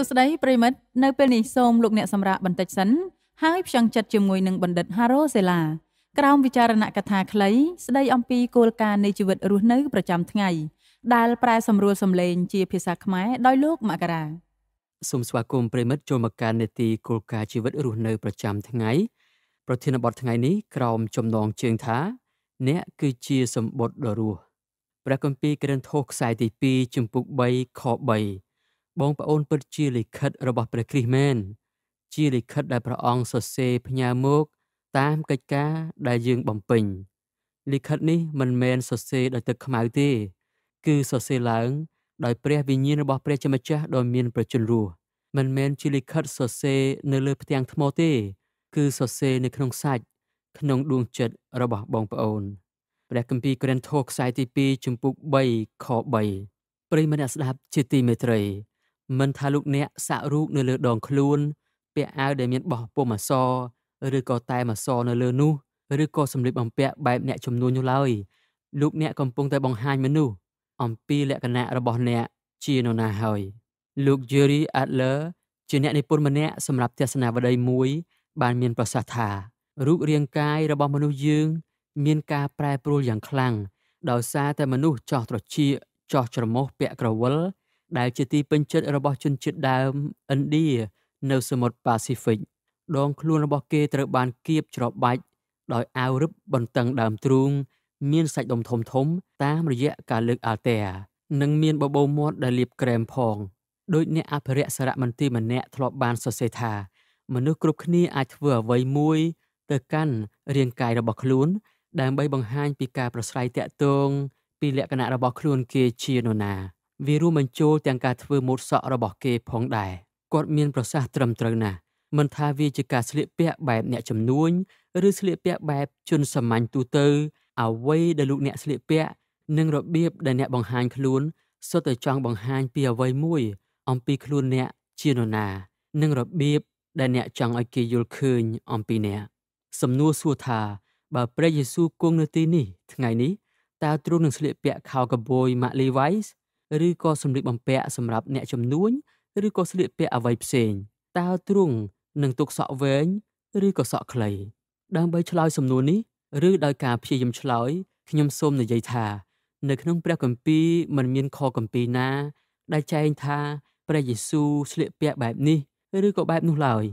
សួស្តីប្រិមិត្តនៅពេលនេះសូមលោកអ្នកសម្រាប់បន្តិចសិនហើយផ្សងចិត្តជាមួយនឹងបណ្ឌិត Haro Sela ក្រោមវិចារណកថាខ្លី ស្ដីអំពីគោលការណ៍នៃជីវិតរស់នៅប្រចាំថ្ងៃដែលប្រែសម្រួលសម្លេង ជាភាសាខ្មែរដោយលោកមករាសូមស្វាគមន៍ប្រិមិត្តចូលមកកាន់នេតិគោលការណ៍ជីវិតរស់នៅប្រចាំថ្ងៃ ប្រធានបទថ្ងៃនេះក្រោមចំណងជើងថា អ្នកគឺជាសម្បត្តិដ៏រស់ព្រះគម្ពីរក្រិនថូសខ្សែទី2ជំពូក3ខ3បងប្អូនពិតជាលិខិតរបស់ព្រះគ្រីស្ទមែនជាលិខិតដែលព្រះអង្គសរសេរផ្ញើមកតាមកិច្ចការដែលយើងបំពេញលិខិតនេះមិនមែនសរសេរដោយទឹកខ្មៅទេគឺសរសេរឡើងដោយព្រះវិញ្ញាណរបស់ព្រះជាម្ចាស់ដ៏មាន ប្រជញ្ញរស់មិនមែនជាលិខិតសរសេរនៅលើ ផ្ទាំងថ្មទេ គឺសរសេរនៅក្នុងសាច់ក្នុងដួងចិត្តរបស់បងប្អូនព្រះគម្ពីរក្រិនថូសខ្សែទី2ជំពូក3ខ3ប្រិយមិត្តអ្នកស្ដាប់ជាទីមេត្រីមិនថាលោកអ្នកសាក់រូបនៅលើដងខ្លួនពាក់អាវដែលមានបោះពុម្ពអក្សរឬក៏តែមអក្សរនៅលើនោះឬក៏សម្លៀកបំពាក់បែបអ្នកចំនួននោះឡើយ លោកអ្នកកំពុងតែបង្ហាញមនុស្សអំពីលក្ខណៈរបស់អ្នកជានរណាហើយលោក Jerry Adler ជាអ្នកនិពន្ធម្នាក់សម្រាប់ទស្សនាវដ្តីមួយបានមានប្រសាសន៍ថារូបរាងកាយរបស់មនុស្សយើង មានការប្រែប្រួលយ៉ាងខ្លាំងដោយសារតែមនុស្សចោះត្រចៀកចោះច្រមុះពាក់ក្រវិលដែលជាទីពេញចិត្តរបស់ជនជាតិដើមឥណ្ឌានៅសមុទ្រប៉ាស៊ីហ្វិកដងខ្លួនរបស់គេត្រូវបានគៀបច្របាច់ដោយអាវរឹបបន្តឹងដើមទ្រូង មានសាច់ដុំធំធំតាមរយៈការលើកអាល់ទែនិងមានបបោមាត់ដែលលាបក្រែមផងដោយអ្នកអភិរក្សសារមន្ទីរម្នាក់ធ្លាប់បានសរសេរថាមនុស្សគ្រប់គ្នាអាចធ្វើអ្វីមួយទៅកាន់រាងកាយរបស់ខ្លួន ដើម្បីបង្ហាញពីការប្រស្រ័យតាក់ទងពីលក្ខណៈរបស់ខ្លួនគេជានរណាវារួមបញ្ចូលទាំងការធ្វើម៉ូតសក់របស់គេ ផងដែរគាត់មានប្រសាសន៍ត្រឹមត្រូវណាស់មិនថាវាជាការស្លៀកពាក់បែប អ្នកជំនួញឬស្លៀកពាក់បែបជនសាមញ្ញទូទៅ អ្វីដែលលោកអ្នកស្លៀកពាក់និងរបៀបដែលអ្នកបង្ហាញខ្លួនសុទ្ធតែចង់បង្ហាញពីអ្វីមួយអំពីខ្លួនអ្នកជានរណា និងរបៀបដែលអ្នកចង់ឲ្យគេយល់ឃើញអំពីអ្នក សំណួរសួរថា បើព្រះយេស៊ូវគង់នៅទីនេះ ថ្ងៃនេះតើទ្រង់នឹងស្លៀកពាក់ខោកបួយម៉ាក់លីវ៉ៃសឬក៏សម្លៀកបំពាក់សម្រាប់អ្នកជំនួញឬក៏ស្លៀកពាក់អ្វីផ្សេងតើទ្រង់នឹងទុកសក់វែងឬក៏សក់ខ្លី ដើម្បីឆ្លើយសំណួរនេះ ឬដោយការព្យាយាមឆ្លើយខ្ញុំសូមនិយាយថានៅក្នុងព្រះគម្ពីរมันមានខគម្ពីរណា ដែលចែងថាព្រះយេស៊ូវស្លៀកពាក់បែបនេះឬក៏បែបនោះឡើយ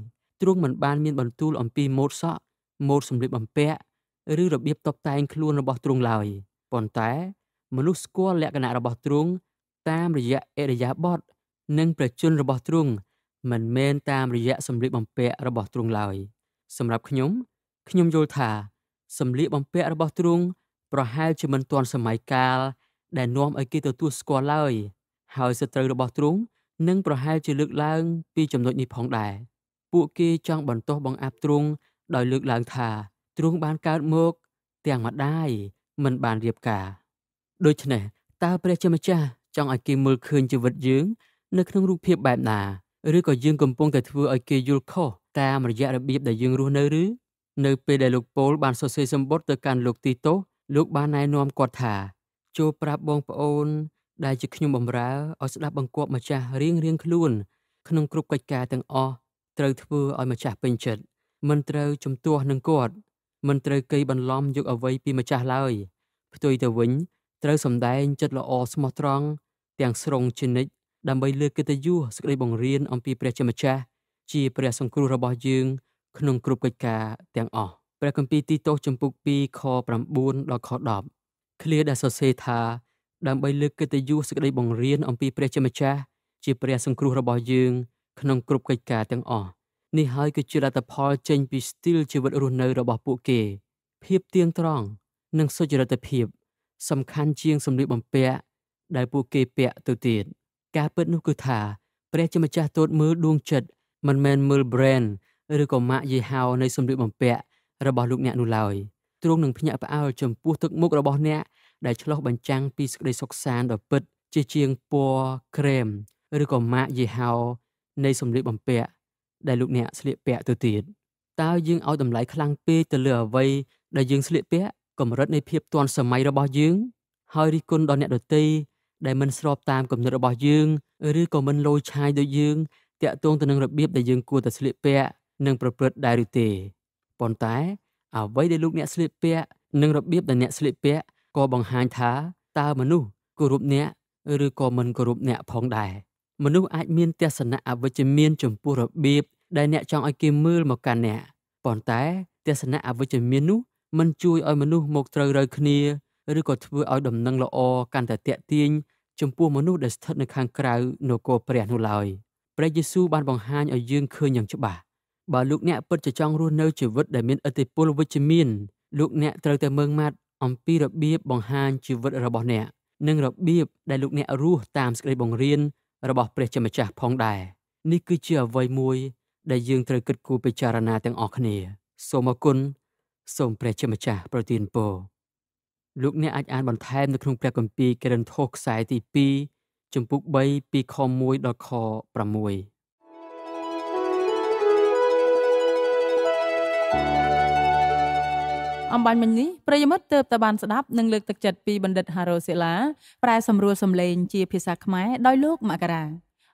ទ្រង់មិនបាន មានបន្ទូលអំពីម៉ូដសក់ម៉ូដសម្លៀកបំពាក់ឬរបៀបតុបតែងខ្លួនរបស់ទ្រង់ឡើយប៉ុន្តែមនុស្សស្គាល់លក្ខណៈរបស់ទ្រង់តាមរយៈអរិយាបថនិងប្រជញ្ញរបស់ទ្រង់មិនមែនតាមរយៈសម្លៀកបំពាក់របស់ទ្រង់ឡើយ សម្រាប់ខ្ញុំខ្ញុំយល់ថាសម្លៀកបំពាក់របស់ទ្រង់ប្រហែលជាមិនទាន់សម័យកាល ដែលនាំឲ្យគេទទួលស្គាល់ឡើយ ហើយសត្រូវរបស់ទ្រង់នឹងប្រហែលជាលើកឡើង ពីចំណុចនេះផងដែរពួកគេចង់បន្តបង្អាប់ទ្រង់ដោយលើកឡើងថាទ្រង់បានកើតមកទាំងម្ដាយមិនបានរៀបការ ដូច្នេះតើព្រះជាម្ចាស់ចង់ឲ្យគេមើលឃើញជីវិតយើង នៅក្នុងរូបភាពបែបណាឬក៏យើងកំពុងតែធ្វើឲ្យគេយល់ខុសតាមរយៈរបៀបដែលយើងរស់នៅឬនៅពេលដែលលោកប៉ូលបានសរសេរសម្បត្តិទៅកាន់លោកទីតូសលោកបានណែនាំគាត់ថាចូលប្រាប់បងប្អូន ដែលជាខ្ញុំបំរើឲ្យស្ដាប់បង្គាប់ម្ចាស់រៀងរៀងខ្លួន ក្នុងគ្រប់កិច្ចការទាំងអស់ត្រូវធ្វើឲ្យម្ចាស់ពេញចិត្តមិនត្រូវជំទាស់នឹងគាត់មិនត្រូវកេយបន្លំយកអ្វីពីម្ចាស់ឡើយ ផ្ទុយទៅវិញត្រូវសម្ដែងចិត្តល្អស្មោះត្រង់ទាំងស្រុងជានិច្ចដើម្បីលើកកិត្តិយសសេចក្តីបង្រៀនអំពីព្រះជាម្ចាស់ជា ព្រះសង្គ្រោះរបស់យើង ក្នុងគ្រប់កិច្ចការទាំងអស់ព្រះគម្ពីរទីតូសចំពុក2ខ9ដល់ខ10ឃ្លាដែលសរសេរថាដើម្បីលើកកិត្តិយសសេចក្តីបង្រៀនអំពីព្រះជាម្ចាស់ជាព្រះសង្គ្រោះរបស់យើងក្នុងគ្រប់កិច្ចការទាំងអស់នេះហើយគឺជាលទ្ធផល ចេញពីស្ទីលជីវិតរស់នៅរបស់ពួកគេ ភាពទៀងត្រង់និងសុចរិតភាពសំខាន់ជាងសម្លៀកបំពាក់ដែលពួកគេពាក់ទៅទៀតការពិតនោះគឺថា ព្រះជាម្ចាស់ទតមើលដួងចិត្តមិនមែនមើល brand ឬក៏ម៉ាកយីហោនៃសម្លៀកបំពាក់របស់លោកអ្នកនោះឡើយទ្រង់នឹងភ្ញាក់ផ្អើលចំពោះទឹកមុខរបស់អ្នក ដែលឆ្លោះបញ្ចាំងពីសេចក្តីសុខសាន្តដ៏ពិតជាជាងពណ៌ក្រែមឬក៏ម៉ាកយីហោនៃសម្លៀកបំពាក់ដែលលោកអ្នកស្លៀកពាក់ទៅទៀតតើយើងឲ្យតម្លៃខ្លាំងពេកទៅលើអ្វីដែលយើងស្លៀកពាក់កម្រិតនៃភាពទាន់សម័យរបស់យើង ហើយរិះគន់ដល់អ្នកដទៃដែលមិនស្របតាមគំនិតរបស់យើង ឬក៏មិនលោឆាយដូចយើងតាក់ទងទៅនឹងរបៀបដែលយើង គួរតែស្លៀកពាក់និងប្រព្រឹត្តដែរឬទេប៉ុន្តែ អ្វីដែលលោកអ្នកស្លៀកពាក់និងរបៀបដែលអ្នកស្លៀកពាក់ក៏បង្ហាញថាតើមនុស្សគោរពអ្នកឬក៏មិនគោរពអ្នក ផងដែរមនុស្សអាចមានទស្សនៈអវិជ្ជមានចំពោះរបៀបដែលអ្នកចង់ឲ្យគេមើលមកកាន់អ្នកប៉ុន្តែ ទស្សនៈអវិជ្ជមាននោះមិនជួយឲ្យមនុស្សមកត្រូវរើគ្នាឬក៏ធ្វើឲ្យដំណឹងល្អកាន់តែតាក់ទាញចំពោះមនុស្សដែលស្ថិតនៅខាងក្រៅនគរព្រះនោះឡើយព្រះយេស៊ូវបានបង្ហាញឲ្យយើងឃើញយ៉ាងច្បាស់បើលោកអ្នកពិតជាចង់រស់នៅជីវិតដែលមានឥទ្ធិពលវិជ្ជមានលោកអ្នកត្រូវតែមើងម៉ាត់អំពីរបៀបបង្ហាញជីវិតរបស់អ្នកនិងរបៀបដែលលោកអ្នករស់តាមសេចក្តីបង្រៀនរបស់ព្រះជាម្ចាស់ផងដែរនេះគឺជាអ្វីមួយដែលយើងត្រូវគិតគូរពិចារណាទាំងអស់គ្នា សូមអគុណសូមព្រះជាម្ចាស់ប្រទានពរលោកអ្នកអាចអានបន្ថែមនៅក្នុងព្រះគម្ពីរកិរិនថូសខ្សែទី2ជំពូក3ពីខ1ដល់ខ6អំបញ្ញមិញនេះប្រិយមិត្តទើបតែបានស្ដាប់និងលើកទឹកចិត្តពីបណ្ឌិតហារ៉ូសេឡាប្រែ សម្រួលសម្លេង ជាភាសាខ្មែរដោយលោកមករា